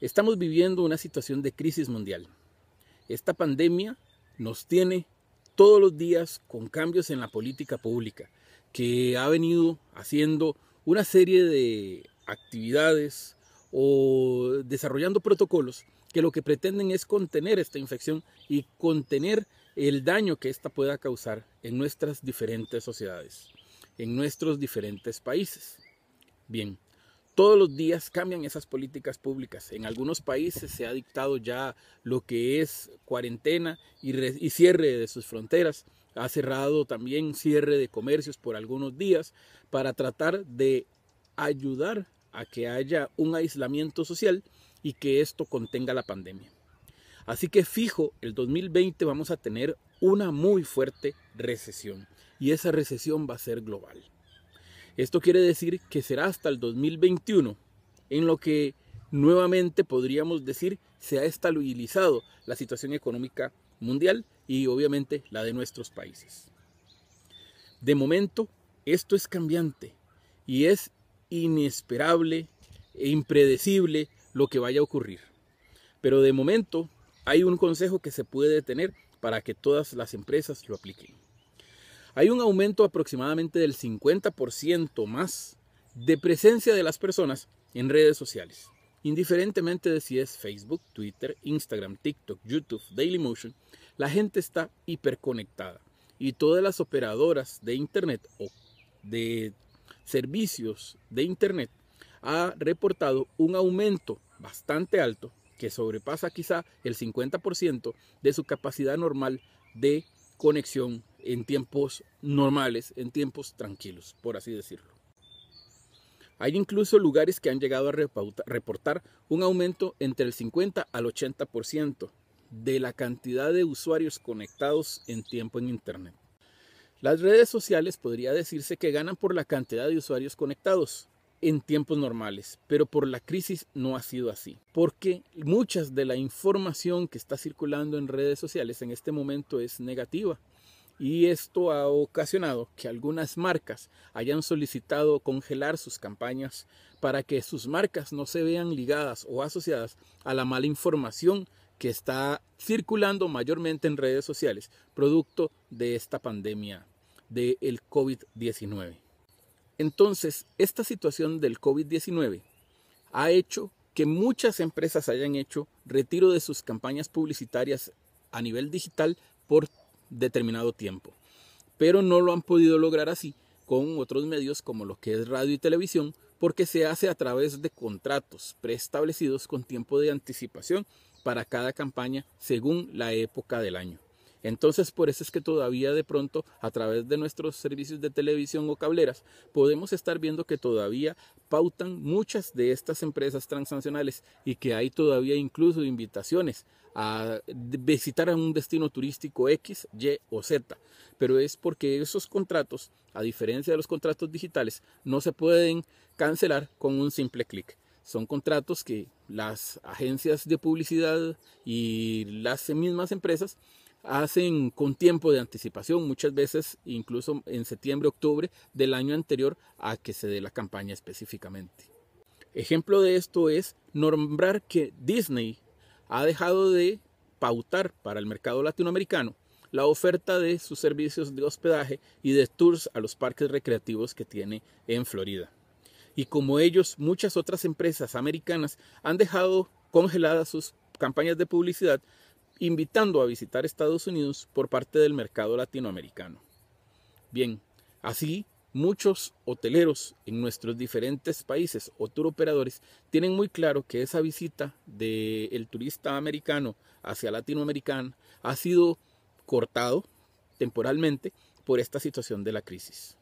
Estamos viviendo una situación de crisis mundial. Esta pandemia nos tiene todos los días con cambios en la política pública, que ha venido haciendo una serie de actividades o desarrollando protocolos que lo que pretenden es contener esta infección y contener el daño que ésta pueda causar en nuestras diferentes sociedades, en nuestros diferentes países. Bien, todos los días cambian esas políticas públicas. En algunos países se ha dictado ya lo que es cuarentena y, cierre de sus fronteras. Ha cerrado también cierre de comercios por algunos días para tratar de ayudar a que haya un aislamiento social y que esto contenga la pandemia. Así que fijo, el 2020 vamos a tener una muy fuerte recesión y esa recesión va a ser global. Esto quiere decir que será hasta el 2021 en lo que nuevamente podríamos decir se ha estabilizado la situación económica mundial y obviamente la de nuestros países. De momento, esto es cambiante y es inesperable e impredecible lo que vaya a ocurrir. Pero de momento hay un consejo que se puede tener para que todas las empresas lo apliquen. Hay un aumento aproximadamente del 50% más de presencia de las personas en redes sociales. Indiferentemente de si es Facebook, Twitter, Instagram, TikTok, YouTube, Dailymotion, la gente está hiperconectada y todas las operadoras de Internet o de servicios de Internet ha reportado un aumento bastante alto que sobrepasa quizá el 50% de su capacidad normal de conexión en tiempos normales, en tiempos tranquilos, por así decirlo. Hay incluso lugares que han llegado a reportar un aumento entre el 50 al 80% de la cantidad de usuarios conectados en tiempo en Internet. Las redes sociales podría decirse que ganan por la cantidad de usuarios conectados en tiempos normales, pero por la crisis no ha sido así, porque muchas de la información que está circulando en redes sociales en este momento es negativa y esto ha ocasionado que algunas marcas hayan solicitado congelar sus campañas para que sus marcas no se vean ligadas o asociadas a la mala información que está circulando mayormente en redes sociales, producto de esta pandemia del COVID-19. Entonces, esta situación del COVID-19 ha hecho que muchas empresas hayan hecho retiro de sus campañas publicitarias a nivel digital por determinado tiempo. Pero no lo han podido lograr así con otros medios como lo que es radio y televisión, porque se hace a través de contratos preestablecidos con tiempo de anticipación para cada campaña según la época del año. Entonces, por eso es que todavía de pronto, a través de nuestros servicios de televisión o cableras, podemos estar viendo que todavía pautan muchas de estas empresas transnacionales y que hay todavía incluso invitaciones a visitar a un destino turístico X, Y o Z. Pero es porque esos contratos, a diferencia de los contratos digitales, no se pueden cancelar con un simple clic son contratos que las agencias de publicidad y las mismas empresas hacen con tiempo de anticipación, muchas veces incluso en septiembre, octubre del año anterior a que se dé la campaña específicamente. Ejemplo de esto es nombrar que Disney ha dejado de pautar para el mercado latinoamericano la oferta de sus servicios de hospedaje y de tours a los parques recreativos que tiene en Florida. Y como ellos, muchas otras empresas americanas han dejado congeladas sus campañas de publicidad, invitando a visitar Estados Unidos por parte del mercado latinoamericano. Bien, así muchos hoteleros en nuestros diferentes países o tour operadores tienen muy claro que esa visita del turista americano hacia Latinoamericana ha sido cortado temporalmente por esta situación de la crisis.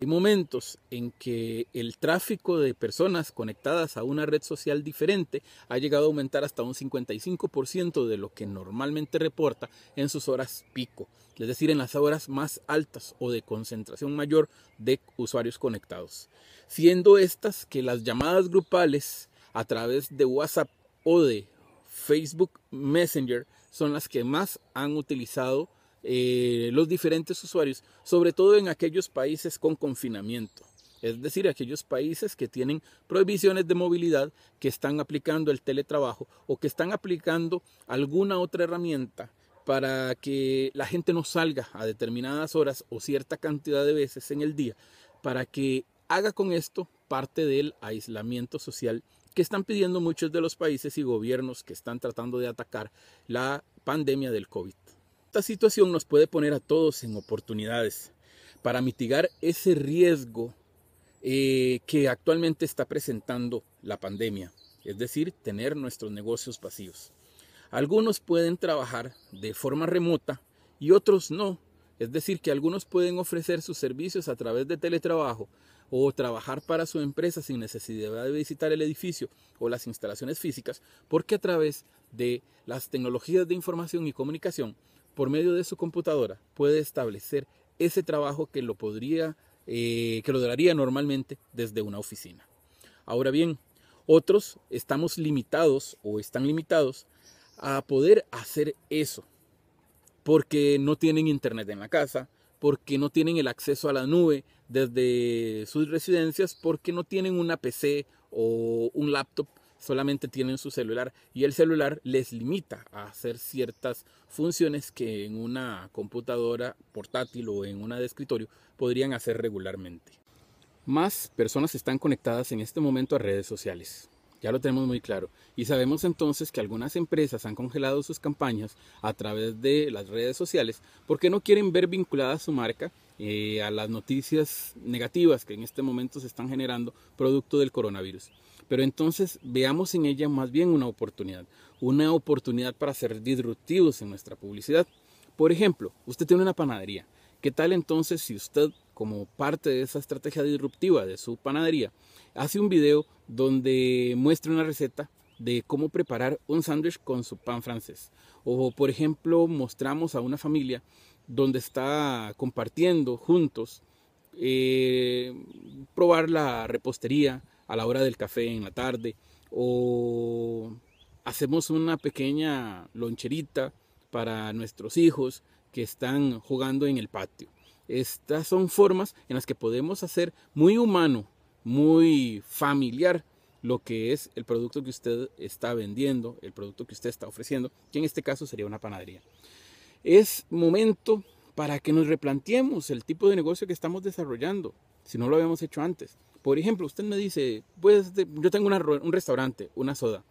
Hay momentos en que el tráfico de personas conectadas a una red social diferente ha llegado a aumentar hasta un 55% de lo que normalmente reporta en sus horas pico, es decir, en las horas más altas o de concentración mayor de usuarios conectados, siendo estas que las llamadas grupales a través de WhatsApp o de Facebook Messenger son las que más han utilizado eh, los diferentes usuarios, sobre todo en aquellos países con confinamiento. Es decir, aquellos países que tienen prohibiciones de movilidad, que están aplicando el teletrabajo o que están aplicando alguna otra herramienta para que la gente no salga a determinadas horas o cierta cantidad de veces en el día, para que haga con esto parte del aislamiento social que están pidiendo muchos de los países y gobiernos que están tratando de atacar la pandemia del COVID. Esta situación nos puede poner a todos en oportunidades para mitigar ese riesgo eh, que actualmente está presentando la pandemia, es decir, tener nuestros negocios vacíos. Algunos pueden trabajar de forma remota y otros no, es decir, que algunos pueden ofrecer sus servicios a través de teletrabajo o trabajar para su empresa sin necesidad de visitar el edificio o las instalaciones físicas, porque a través de las tecnologías de información y comunicación por medio de su computadora puede establecer ese trabajo que lo podría, eh, que lo daría normalmente desde una oficina. Ahora bien, otros estamos limitados o están limitados a poder hacer eso porque no tienen internet en la casa, porque no tienen el acceso a la nube desde sus residencias, porque no tienen una PC o un laptop solamente tienen su celular y el celular les limita a hacer ciertas funciones que en una computadora portátil o en una de escritorio podrían hacer regularmente. Más personas están conectadas en este momento a redes sociales. Ya lo tenemos muy claro. Y sabemos entonces que algunas empresas han congelado sus campañas a través de las redes sociales porque no quieren ver vinculada su marca eh, a las noticias negativas que en este momento se están generando producto del coronavirus. Pero entonces veamos en ella más bien una oportunidad, una oportunidad para ser disruptivos en nuestra publicidad. Por ejemplo, usted tiene una panadería. ¿Qué tal entonces si usted, como parte de esa estrategia disruptiva de su panadería, hace un video donde muestra una receta de cómo preparar un sándwich con su pan francés? O, por ejemplo, mostramos a una familia donde está compartiendo juntos, eh, probar la repostería, a la hora del café en la tarde o hacemos una pequeña loncherita para nuestros hijos que están jugando en el patio. Estas son formas en las que podemos hacer muy humano, muy familiar lo que es el producto que usted está vendiendo, el producto que usted está ofreciendo, que en este caso sería una panadería. Es momento para que nos replanteemos el tipo de negocio que estamos desarrollando, si no lo habíamos hecho antes. Por ejemplo, usted me dice, pues yo tengo un restaurante, una soda,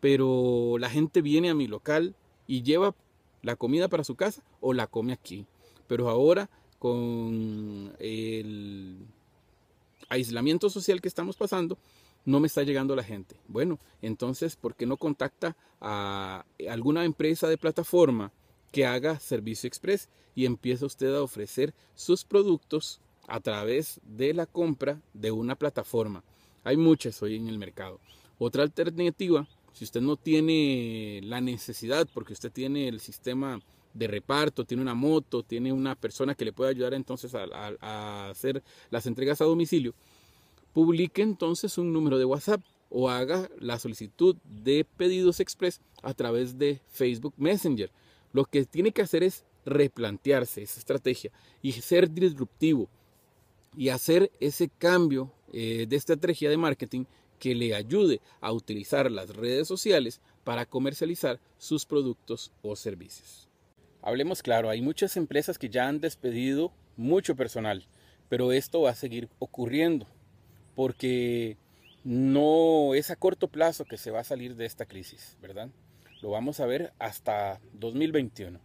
pero la gente viene a mi local y lleva la comida para su casa o la come aquí. Pero ahora con el aislamiento social que estamos pasando, no me está llegando la gente. Bueno, entonces, ¿por qué no contacta a alguna empresa de plataforma que haga servicio express y empieza usted a ofrecer sus productos a través de la compra de una plataforma. Hay muchas hoy en el mercado. Otra alternativa, si usted no tiene la necesidad, porque usted tiene el sistema de reparto, tiene una moto, tiene una persona que le puede ayudar entonces a, a hacer las entregas a domicilio, publique entonces un número de WhatsApp o haga la solicitud de pedidos express a través de Facebook Messenger. Lo que tiene que hacer es replantearse esa estrategia y ser disruptivo y hacer ese cambio eh, de estrategia de marketing que le ayude a utilizar las redes sociales para comercializar sus productos o servicios. Hablemos claro, hay muchas empresas que ya han despedido mucho personal, pero esto va a seguir ocurriendo porque no es a corto plazo que se va a salir de esta crisis, ¿verdad? Lo vamos a ver hasta 2021.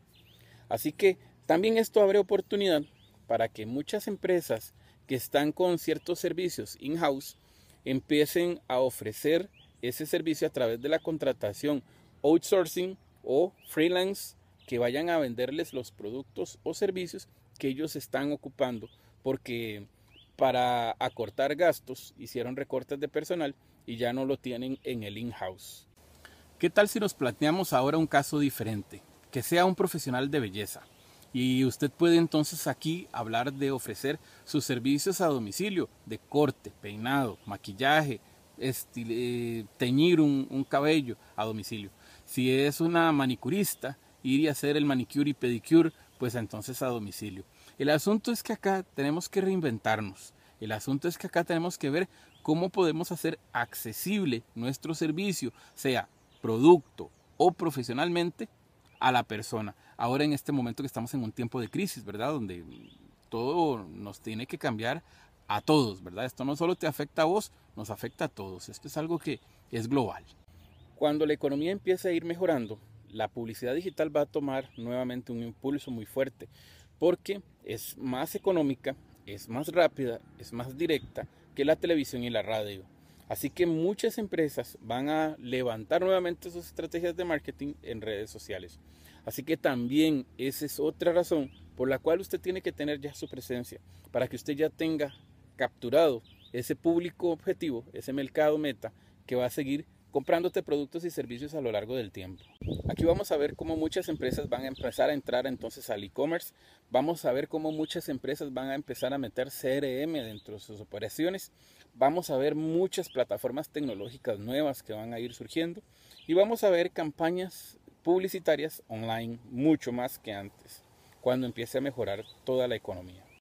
Así que también esto abre oportunidad para que muchas empresas están con ciertos servicios in-house empiecen a ofrecer ese servicio a través de la contratación outsourcing o freelance que vayan a venderles los productos o servicios que ellos están ocupando porque para acortar gastos hicieron recortes de personal y ya no lo tienen en el in-house. ¿Qué tal si nos planteamos ahora un caso diferente? Que sea un profesional de belleza y usted puede entonces aquí hablar de ofrecer sus servicios a domicilio, de corte, peinado, maquillaje, teñir un, un cabello a domicilio. Si es una manicurista, ir y hacer el manicure y pedicure, pues entonces a domicilio. El asunto es que acá tenemos que reinventarnos. El asunto es que acá tenemos que ver cómo podemos hacer accesible nuestro servicio, sea producto o profesionalmente, a la persona. Ahora en este momento que estamos en un tiempo de crisis, ¿verdad? Donde todo nos tiene que cambiar a todos, ¿verdad? Esto no solo te afecta a vos, nos afecta a todos. Esto es algo que es global. Cuando la economía empiece a ir mejorando, la publicidad digital va a tomar nuevamente un impulso muy fuerte, porque es más económica, es más rápida, es más directa que la televisión y la radio. Así que muchas empresas van a levantar nuevamente sus estrategias de marketing en redes sociales. Así que también esa es otra razón por la cual usted tiene que tener ya su presencia, para que usted ya tenga capturado ese público objetivo, ese mercado meta que va a seguir comprándote productos y servicios a lo largo del tiempo. Aquí vamos a ver cómo muchas empresas van a empezar a entrar entonces al e-commerce, vamos a ver cómo muchas empresas van a empezar a meter CRM dentro de sus operaciones, vamos a ver muchas plataformas tecnológicas nuevas que van a ir surgiendo y vamos a ver campañas publicitarias online mucho más que antes, cuando empiece a mejorar toda la economía.